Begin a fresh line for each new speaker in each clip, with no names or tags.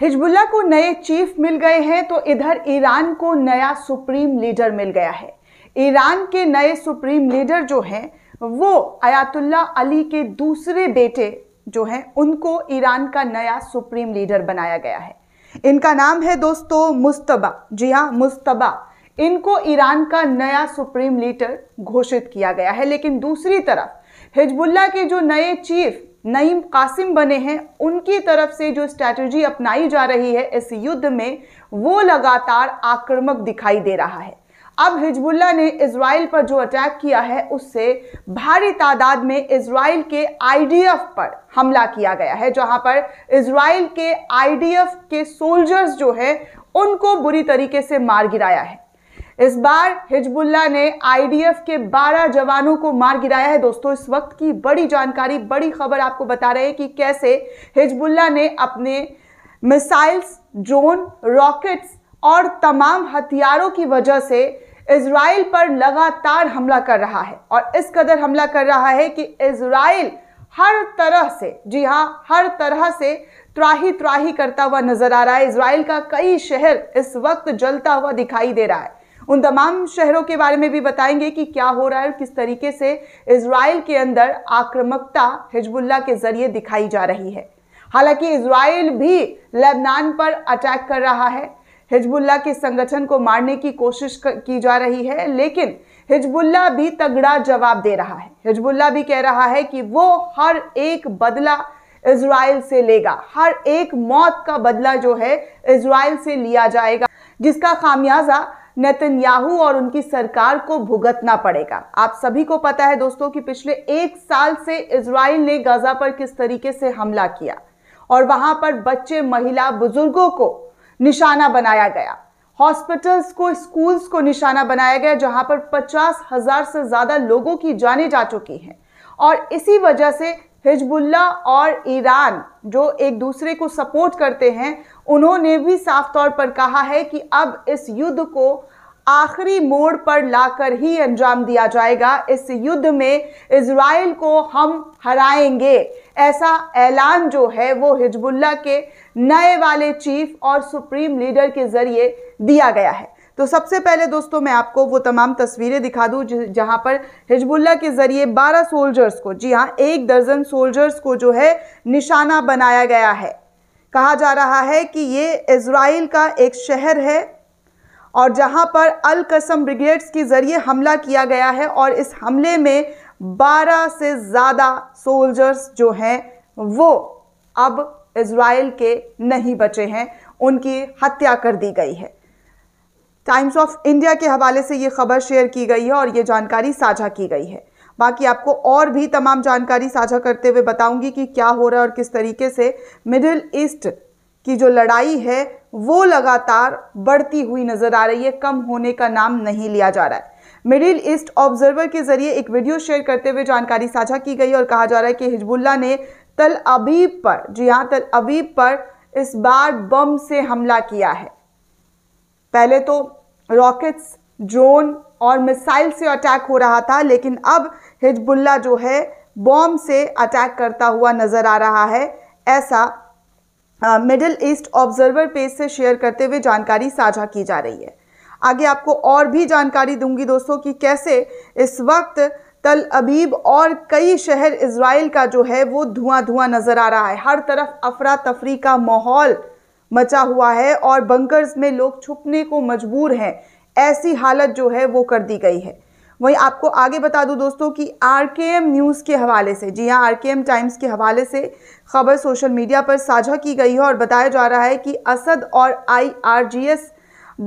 Hezbollah को नए chief मिल गए हैं तो इधर ईरान को नया सुप्रीम लीडर मिल गया है ईरान के नए सुप्रीम लीडर जो हैं वो अयातुल्ला अली के दूसरे बेटे जो हैं उनको ईरान का नया सुप्रीम लीडर बनाया गया है इनका नाम है दोस्तों मुस्तबा जी हाँ मुस्तबा इनको ईरान का नया सुप्रीम लीडर घोषित किया गया है लेकिन दूसरी तरफ हिजबुल्ला के जो नए चीफ नईम कासिम बने हैं उनकी तरफ से जो स्ट्रैटेजी अपनाई जा रही है इस युद्ध में वो लगातार आक्रामक दिखाई दे रहा है अब हिजबुल्ला ने इसराइल पर जो अटैक किया है उससे भारी तादाद में इसराइल के आईडीएफ पर हमला किया गया है जहां पर इसराइल के आईडीएफ के सोल्जर्स जो है उनको बुरी तरीके से मार गिराया है इस बार हिजबुल्ला ने आईडीएफ के 12 जवानों को मार गिराया है दोस्तों इस वक्त की बड़ी जानकारी बड़ी खबर आपको बता रहे हैं कि कैसे हिजबुल्ला ने अपने मिसाइल्स ड्रोन रॉकेट्स और तमाम हथियारों की वजह से इसराइल पर लगातार हमला कर रहा है और इस कदर हमला कर रहा है कि इसराइल हर तरह से जी हाँ हर तरह से त्राही त्राही करता हुआ नजर आ रहा है इसराइल का कई शहर इस वक्त जलता हुआ दिखाई दे रहा है उन तमाम शहरों के बारे में भी बताएंगे कि क्या हो रहा है और किस तरीके से इसराइल के अंदर आक्रामकता हिजबुल्ला के जरिए दिखाई जा रही है हालांकि इसराइल भी लेबनान पर अटैक कर रहा है हिजबुल्ला के संगठन को मारने की कोशिश की जा रही है लेकिन हिजबुल्ला भी तगड़ा जवाब दे रहा है हिजबुल्ला भी कह रहा है कि वो हर एक बदला इसराइल से लेगा हर एक मौत का बदला जो है इसराइल से लिया जाएगा जिसका खामियाजा नेतन्याहू और उनकी सरकार को भुगतना पड़ेगा आप सभी को पता है दोस्तों कि पिछले एक साल से इसराइल ने गाजा पर किस तरीके से हमला किया और वहां पर बच्चे महिला बुजुर्गों को निशाना बनाया गया हॉस्पिटल्स को स्कूल्स को निशाना बनाया गया जहां पर पचास हजार से ज़्यादा लोगों की जाने जा चुकी हैं और इसी वजह से हिजबुल्ला और ईरान जो एक दूसरे को सपोर्ट करते हैं उन्होंने भी साफ तौर पर कहा है कि अब इस युद्ध को आखिरी मोड़ पर लाकर ही अंजाम दिया जाएगा इस युद्ध में इसराइल को हम हराएंगे ऐसा ऐलान जो है वो हिजबुल्ला के नए वाले चीफ और सुप्रीम लीडर के ज़रिए दिया गया है तो सबसे पहले दोस्तों मैं आपको वो तमाम तस्वीरें दिखा दूँ जहाँ पर हिजबुल्ला के ज़रिए 12 सोल्जर्स को जी हाँ एक दर्जन सोल्जर्स को जो है निशाना बनाया गया है कहा जा रहा है कि ये इसराइल का एक शहर है और जहां पर अल कसम ब्रिगेड्स के ज़रिए हमला किया गया है और इस हमले में 12 से ज़्यादा सोल्जर्स जो हैं वो अब इसराइल के नहीं बचे हैं उनकी हत्या कर दी गई है टाइम्स ऑफ इंडिया के हवाले से ये खबर शेयर की गई है और ये जानकारी साझा की गई है बाकी आपको और भी तमाम जानकारी साझा करते हुए बताऊंगी कि क्या हो रहा है और किस तरीके से मिडिल ईस्ट की जो लड़ाई है वो लगातार बढ़ती हुई नज़र आ रही है कम होने का नाम नहीं लिया जा रहा है मिडिल ईस्ट ऑब्जर्वर के जरिए एक वीडियो शेयर करते हुए जानकारी साझा की गई और कहा जा रहा है कि हिजबुल्ला ने तल अबीब पर जी हाँ तल अबीब पर इस बार बम से हमला किया है पहले तो रॉकेट्स ड्रोन और मिसाइल से अटैक हो रहा था लेकिन अब हिजबुल्ला जो है बॉम्ब से अटैक करता हुआ नज़र आ रहा है ऐसा मिडिल ईस्ट ऑब्जर्वर पेज से शेयर करते हुए जानकारी साझा की जा रही है आगे आपको और भी जानकारी दूंगी दोस्तों कि कैसे इस वक्त तल अबीब और कई शहर इसराइल का जो है वो धुआं धुआं नज़र आ रहा है हर तरफ अफरा तफरी का माहौल मचा हुआ है और बंकर्स में लोग छुपने को मजबूर हैं ऐसी हालत जो है वो कर दी गई है वहीं आपको आगे बता दूं दोस्तों कि आरकेएम न्यूज़ के हवाले से जी हाँ आरकेएम टाइम्स के हवाले से खबर सोशल मीडिया पर साझा की गई है और बताया जा रहा है कि असद और आईआरजीएस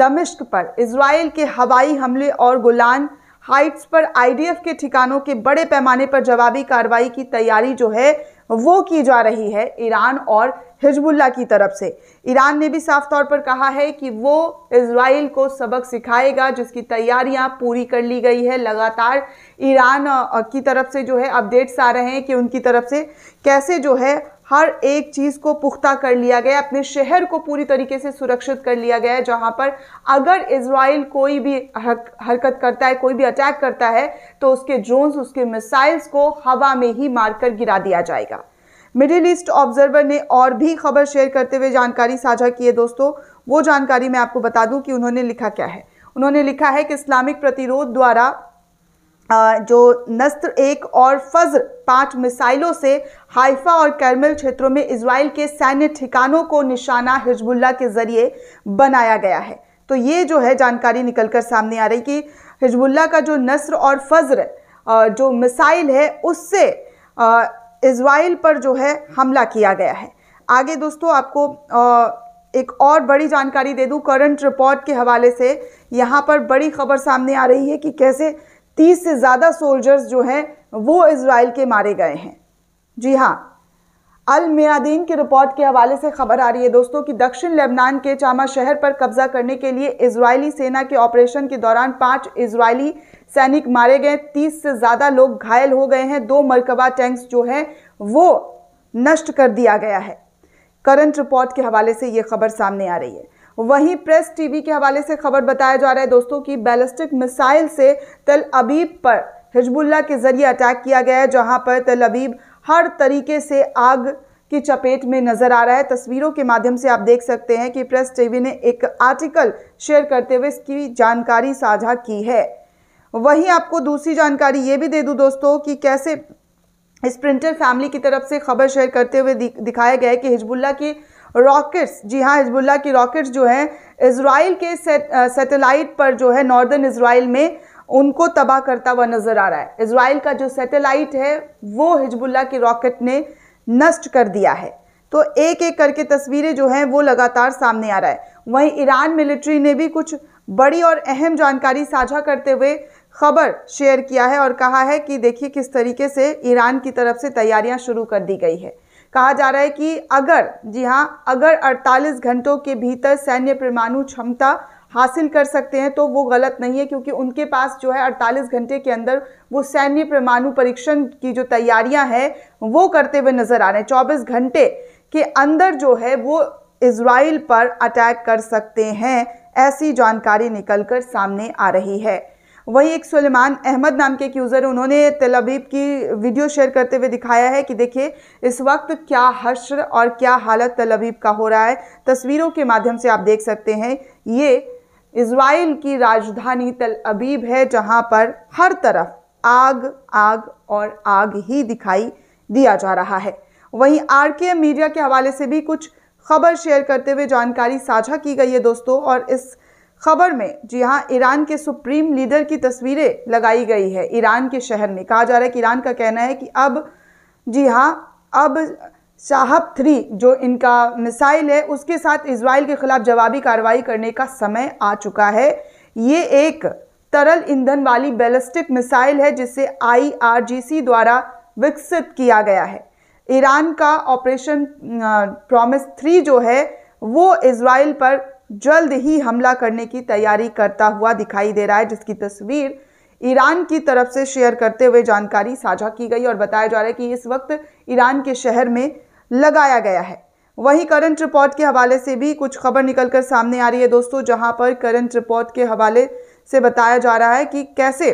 दमिश्क पर इसराइल के हवाई हमले और गुलान हाइट्स पर आईडीएफ के ठिकानों के बड़े पैमाने पर जवाबी कार्रवाई की तैयारी जो है वो की जा रही है ईरान और हिजबुल्ला की तरफ से ईरान ने भी साफ तौर पर कहा है कि वो इसराइल को सबक सिखाएगा जिसकी तैयारियां पूरी कर ली गई है लगातार ईरान की तरफ से जो है अपडेट्स आ रहे हैं कि उनकी तरफ से कैसे जो है हर एक चीज़ को पुख्ता कर लिया गया अपने शहर को पूरी तरीके से सुरक्षित कर लिया गया है जहाँ पर अगर इसराइल कोई भी हरकत करता है कोई भी अटैक करता है तो उसके ड्रोन्स उसके मिसाइल्स को हवा में ही मारकर गिरा दिया जाएगा मिडिल ईस्ट ऑब्जर्वर ने और भी खबर शेयर करते हुए जानकारी साझा की है दोस्तों वो जानकारी मैं आपको बता दूं कि उन्होंने लिखा क्या है उन्होंने लिखा है कि इस्लामिक प्रतिरोध द्वारा जो नस्त्र एक और फज्र पांच मिसाइलों से हाइफा और कैरमल क्षेत्रों में इसराइल के सैन्य ठिकानों को निशाना हिजबुल्ला के जरिए बनाया गया है तो ये जो है जानकारी निकलकर सामने आ रही कि हिजबुल्ला का जो नस्र और फज्र जो मिसाइल है उससे इसराइल पर जो है हमला किया गया है आगे दोस्तों आपको एक और बड़ी जानकारी दे दूं करंट रिपोर्ट के हवाले से यहाँ पर बड़ी खबर सामने आ रही है कि कैसे 30 से ज़्यादा सोल्जर्स जो हैं वो इसराइल के मारे गए हैं जी हाँ अल मियादीन की रिपोर्ट के हवाले से खबर आ रही है दोस्तों कि दक्षिण लेबनान के चामा शहर पर कब्जा करने के लिए इजरायली सेना के ऑपरेशन के दौरान पाँच इजरायली सैनिक मारे गए तीस से ज़्यादा लोग घायल हो गए हैं दो मरकबा टैंक्स जो है वो नष्ट कर दिया गया है करंट रिपोर्ट के हवाले से ये खबर सामने आ रही है वहीं प्रेस टीवी के हवाले से खबर बताया जा रहा है दोस्तों कि बैलिस्टिक मिसाइल से तल अबीब पर हिजबुल्ला के जरिए अटैक किया गया है जहां पर तल अबीब हर तरीके से आग की चपेट में नज़र आ रहा है तस्वीरों के माध्यम से आप देख सकते हैं कि प्रेस टीवी ने एक आर्टिकल शेयर करते हुए इसकी जानकारी साझा की है वहीं आपको दूसरी जानकारी ये भी दे दूं दोस्तों कि कैसे इस प्रिंटर फैमिली की तरफ से खबर शेयर करते हुए दिखाया गया है कि हिजबुल्ला की रॉकेट्स जी हाँ हिजबुल्ला की रॉकेट्स जो हैं इसराइल के सेटेलाइट पर जो है नॉर्दर्न इसराइल में उनको तबाह करता हुआ नजर आ रहा है इसराइल का जो सैटेलाइट है वो हिजबुल्ला के रॉकेट ने नष्ट कर दिया है तो एक एक करके तस्वीरें जो हैं वो लगातार सामने आ रहा है वहीं ईरान मिलिट्री ने भी कुछ बड़ी और अहम जानकारी साझा करते हुए खबर शेयर किया है और कहा है कि देखिए किस तरीके से ईरान की तरफ से तैयारियां शुरू कर दी गई है कहा जा रहा है कि अगर जी हाँ अगर 48 घंटों के भीतर सैन्य परमाणु क्षमता हासिल कर सकते हैं तो वो गलत नहीं है क्योंकि उनके पास जो है 48 घंटे के अंदर वो सैन्य परमाणु परीक्षण की जो तैयारियां हैं वो करते हुए नज़र आ रहे हैं 24 घंटे के अंदर जो है वो इसराइल पर अटैक कर सकते हैं ऐसी जानकारी निकल कर सामने आ रही है वही एक सुलेमान अहमद नाम के एक यूज़र उन्होंने अबीब की वीडियो शेयर करते हुए दिखाया है कि देखिए इस वक्त क्या हश्र और क्या हालत अबीब का हो रहा है तस्वीरों के माध्यम से आप देख सकते हैं ये इसराइल की राजधानी तल अबीब है जहां पर हर तरफ आग आग और आग ही दिखाई दिया जा रहा है वहीं आर के मीडिया के हवाले से भी कुछ खबर शेयर करते हुए जानकारी साझा की गई है दोस्तों और इस खबर में जी हाँ ईरान के सुप्रीम लीडर की तस्वीरें लगाई गई है ईरान के शहर में कहा जा रहा है कि ईरान का कहना है कि अब जी हाँ अब शाहब थ्री जो इनका मिसाइल है उसके साथ इसराइल के खिलाफ जवाबी कार्रवाई करने का समय आ चुका है ये एक तरल ईंधन वाली बैलिस्टिक मिसाइल है जिसे आईआरजीसी द्वारा विकसित किया गया है ईरान का ऑपरेशन प्रॉमिस थ्री जो है वो इसराइल पर जल्द ही हमला करने की तैयारी करता हुआ दिखाई दे रहा है जिसकी तस्वीर ईरान की तरफ से शेयर करते हुए जानकारी साझा की गई और बताया जा रहा है कि इस वक्त ईरान के शहर में लगाया गया है वहीं करंट रिपोर्ट के हवाले से भी कुछ खबर निकलकर सामने आ रही है दोस्तों जहां पर करंट रिपोर्ट के हवाले से बताया जा रहा है कि कैसे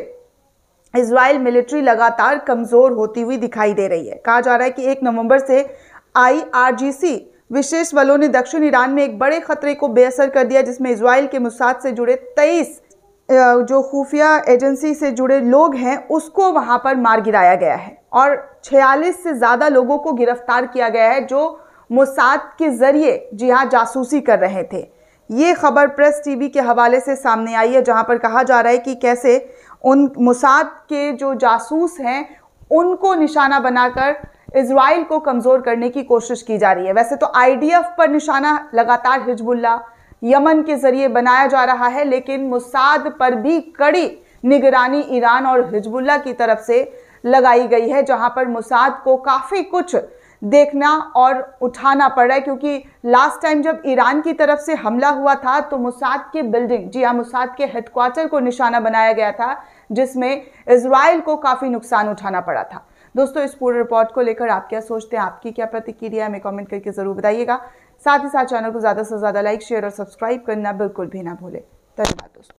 इसराइल मिलिट्री लगातार कमज़ोर होती हुई दिखाई दे रही है कहा जा रहा है कि एक नवंबर से आई विशेष बलों ने दक्षिण ईरान में एक बड़े खतरे को बेअसर कर दिया जिसमें इसराइल के मुसाद से जुड़े तेईस जो खुफिया एजेंसी से जुड़े लोग हैं उसको वहाँ पर मार गिराया गया है और 46 से ज़्यादा लोगों को गिरफ्तार किया गया है जो मुसाद के ज़रिए जी हाँ जासूसी कर रहे थे ये खबर प्रेस टीवी के हवाले से सामने आई है जहाँ पर कहा जा रहा है कि कैसे उन मुसाद के जो जासूस हैं उनको निशाना बनाकर इसराइल को कमज़ोर करने की कोशिश की जा रही है वैसे तो आई पर निशाना लगातार हिजबुल्ला यमन के जरिए बनाया जा रहा है लेकिन मुसाद पर भी कड़ी निगरानी ईरान और हिजबुल्ला की तरफ से लगाई गई है जहां पर मुसाद को काफ़ी कुछ देखना और उठाना पड़ रहा है क्योंकि लास्ट टाइम जब ईरान की तरफ से हमला हुआ था तो मुसाद के बिल्डिंग जी हाँ मुसाद के हेडक्वार्टर को निशाना बनाया गया था जिसमें इसराइल को काफ़ी नुकसान उठाना पड़ा था दोस्तों इस पूरी रिपोर्ट को लेकर आप क्या सोचते हैं आपकी क्या प्रतिक्रिया हमें कॉमेंट करके ज़रूर बताइएगा साथ ही साथ चैनल को ज़्यादा से ज़्यादा लाइक शेयर और सब्सक्राइब करना बिल्कुल भी ना भूलें धन्यवाद दोस्तों